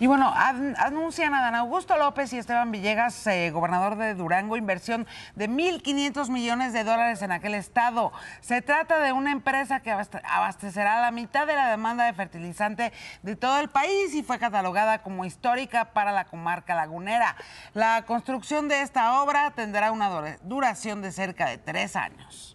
Y bueno, anuncian a Dan Augusto López y Esteban Villegas, eh, gobernador de Durango, inversión de 1.500 millones de dólares en aquel estado. Se trata de una empresa que abastecerá la mitad de la demanda de fertilizante de todo el país y fue catalogada como histórica para la comarca lagunera. La construcción de esta obra tendrá una duración de cerca de tres años.